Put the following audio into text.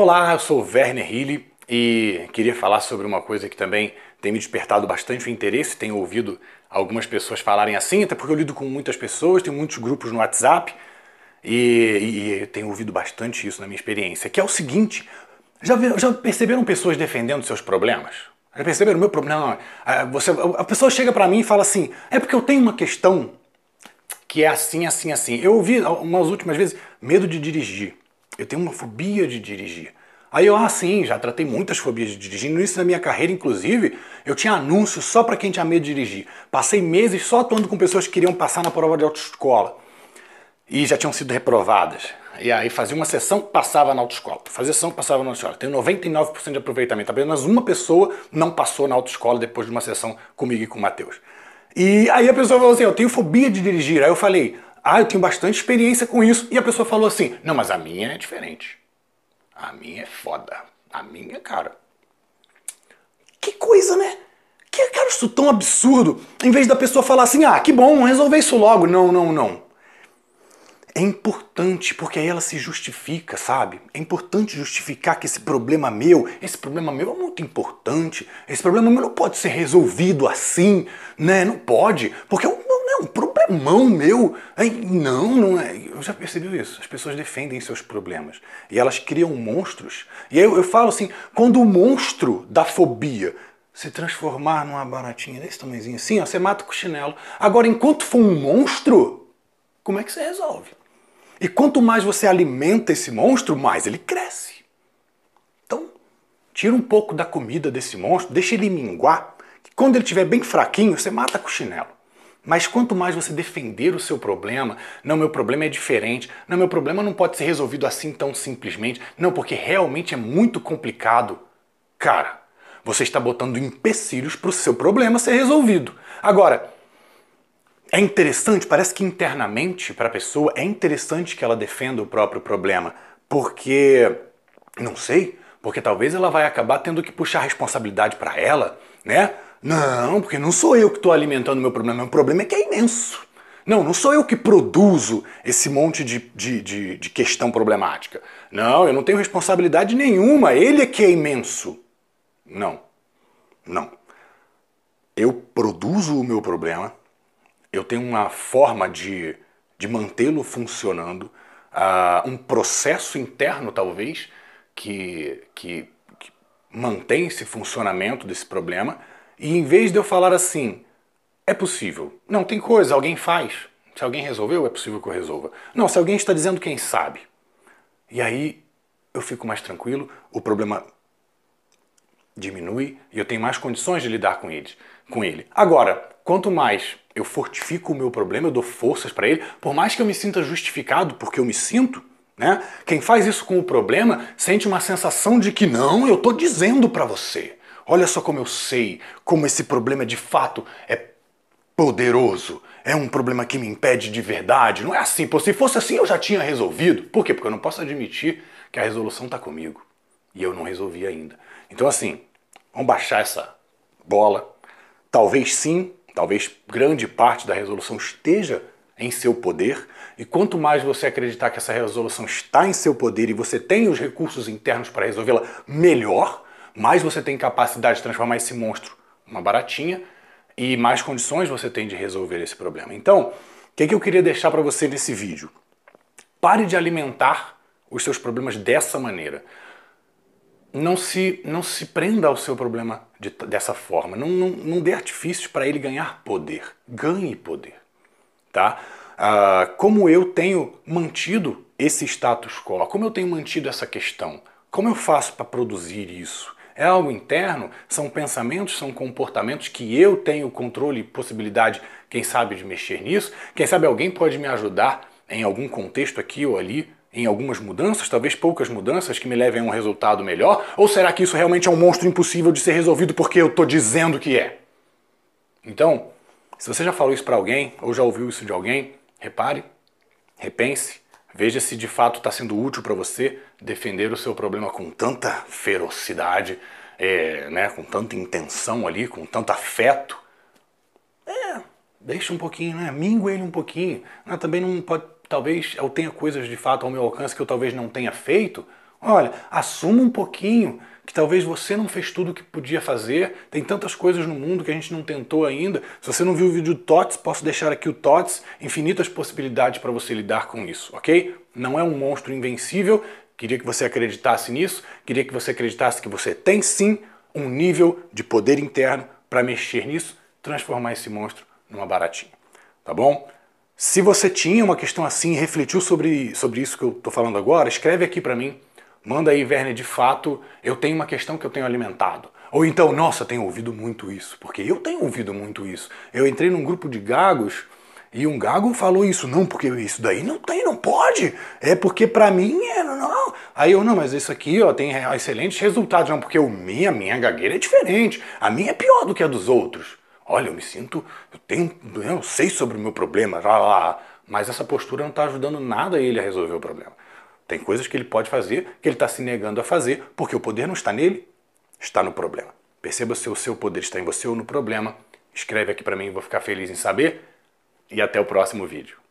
Olá, eu sou Werner Hilly e queria falar sobre uma coisa que também tem me despertado bastante o interesse, tenho ouvido algumas pessoas falarem assim, até porque eu lido com muitas pessoas, tenho muitos grupos no WhatsApp e, e tenho ouvido bastante isso na minha experiência, que é o seguinte, já, já perceberam pessoas defendendo seus problemas? Já perceberam o meu problema? Não, não. É, você, a pessoa chega para mim e fala assim, é porque eu tenho uma questão que é assim, assim, assim. Eu ouvi umas últimas vezes, medo de dirigir. Eu tenho uma fobia de dirigir. Aí eu, ah, sim, já tratei muitas fobias de dirigir. No início da minha carreira, inclusive, eu tinha anúncios só para quem tinha medo de dirigir. Passei meses só atuando com pessoas que queriam passar na prova de autoescola e já tinham sido reprovadas. E aí fazia uma sessão, passava na autoescola. Fazia sessão, passava na autoescola. Tenho 99% de aproveitamento. Apenas uma pessoa não passou na autoescola depois de uma sessão comigo e com o Matheus. E aí a pessoa falou assim, eu tenho fobia de dirigir. Aí eu falei, ah, eu tenho bastante experiência com isso. E a pessoa falou assim: Não, mas a minha é diferente. A minha é foda. A minha, é cara. Que coisa, né? Que, cara, isso tão absurdo. Em vez da pessoa falar assim: Ah, que bom, resolver isso logo. Não, não, não. É importante, porque aí ela se justifica, sabe? É importante justificar que esse problema meu, esse problema meu é muito importante, esse problema meu não pode ser resolvido assim, né? Não pode, porque é um é um problemão meu. Aí, não, não é. Eu já percebi isso. As pessoas defendem seus problemas. E elas criam monstros. E aí eu, eu falo assim, quando o monstro da fobia se transformar numa baratinha desse tamanhozinho assim, ó, você mata com chinelo. Agora, enquanto for um monstro, como é que você resolve? E quanto mais você alimenta esse monstro, mais ele cresce. Então, tira um pouco da comida desse monstro, deixa ele minguar, que quando ele estiver bem fraquinho, você mata com chinelo. Mas quanto mais você defender o seu problema, não, meu problema é diferente, não, meu problema não pode ser resolvido assim tão simplesmente, não, porque realmente é muito complicado. Cara, você está botando empecilhos para o seu problema ser resolvido. Agora, é interessante, parece que internamente para a pessoa é interessante que ela defenda o próprio problema, porque não sei, porque talvez ela vai acabar tendo que puxar a responsabilidade para ela, né? Não, porque não sou eu que estou alimentando o meu problema. O problema é que é imenso. Não, não sou eu que produzo esse monte de, de, de, de questão problemática. Não, eu não tenho responsabilidade nenhuma. Ele é que é imenso. Não. Não. Eu produzo o meu problema, eu tenho uma forma de, de mantê-lo funcionando, uh, um processo interno, talvez, que, que, que mantém esse funcionamento desse problema e em vez de eu falar assim, é possível. Não, tem coisa, alguém faz. Se alguém resolveu, é possível que eu resolva. Não, se alguém está dizendo quem sabe. E aí eu fico mais tranquilo, o problema diminui e eu tenho mais condições de lidar com ele. Com ele. Agora, quanto mais eu fortifico o meu problema, eu dou forças para ele, por mais que eu me sinta justificado, porque eu me sinto, né? Quem faz isso com o problema sente uma sensação de que não, eu estou dizendo para você. Olha só como eu sei como esse problema de fato é poderoso. É um problema que me impede de verdade. Não é assim. Pô, se fosse assim eu já tinha resolvido. Por quê? Porque eu não posso admitir que a resolução está comigo. E eu não resolvi ainda. Então, assim, vamos baixar essa bola. Talvez sim, talvez grande parte da resolução esteja em seu poder. E quanto mais você acreditar que essa resolução está em seu poder e você tem os recursos internos para resolvê-la, melhor mais você tem capacidade de transformar esse monstro numa baratinha e mais condições você tem de resolver esse problema. Então, o que, que eu queria deixar para você nesse vídeo? Pare de alimentar os seus problemas dessa maneira. Não se, não se prenda ao seu problema de, dessa forma. Não, não, não dê artifícios para ele ganhar poder. Ganhe poder. Tá? Ah, como eu tenho mantido esse status quo, como eu tenho mantido essa questão, como eu faço para produzir isso? é algo interno, são pensamentos, são comportamentos que eu tenho controle e possibilidade, quem sabe, de mexer nisso. Quem sabe alguém pode me ajudar em algum contexto aqui ou ali, em algumas mudanças, talvez poucas mudanças que me levem a um resultado melhor? Ou será que isso realmente é um monstro impossível de ser resolvido porque eu estou dizendo que é? Então, se você já falou isso para alguém ou já ouviu isso de alguém, repare, repense Veja se de fato está sendo útil para você defender o seu problema com tanta ferocidade, é, né, com tanta intenção ali, com tanto afeto. É, deixa um pouquinho, né? Mingue ele um pouquinho. Ah, também não pode. Talvez eu tenha coisas de fato ao meu alcance que eu talvez não tenha feito, Olha, assuma um pouquinho que talvez você não fez tudo o que podia fazer. Tem tantas coisas no mundo que a gente não tentou ainda. Se você não viu o vídeo do TOTS, posso deixar aqui o TOTS, infinitas possibilidades para você lidar com isso, ok? Não é um monstro invencível. Queria que você acreditasse nisso. Queria que você acreditasse que você tem sim um nível de poder interno para mexer nisso, transformar esse monstro numa baratinha. Tá bom? Se você tinha uma questão assim e refletiu sobre, sobre isso que eu estou falando agora, escreve aqui para mim Manda aí, Werner, de fato, eu tenho uma questão que eu tenho alimentado. Ou então, nossa, tenho ouvido muito isso, porque eu tenho ouvido muito isso. Eu entrei num grupo de gagos e um gago falou isso, não, porque isso daí não tem, não pode. É porque para mim é não. Aí eu, não, mas isso aqui ó, tem excelentes resultados, não, porque o minha, minha gagueira é diferente. A minha é pior do que a dos outros. Olha, eu me sinto, eu tenho, eu sei sobre o meu problema, lá, lá. mas essa postura não está ajudando nada ele a resolver o problema. Tem coisas que ele pode fazer que ele está se negando a fazer, porque o poder não está nele, está no problema. Perceba se o seu poder está em você ou no problema. Escreve aqui para mim, vou ficar feliz em saber. E até o próximo vídeo.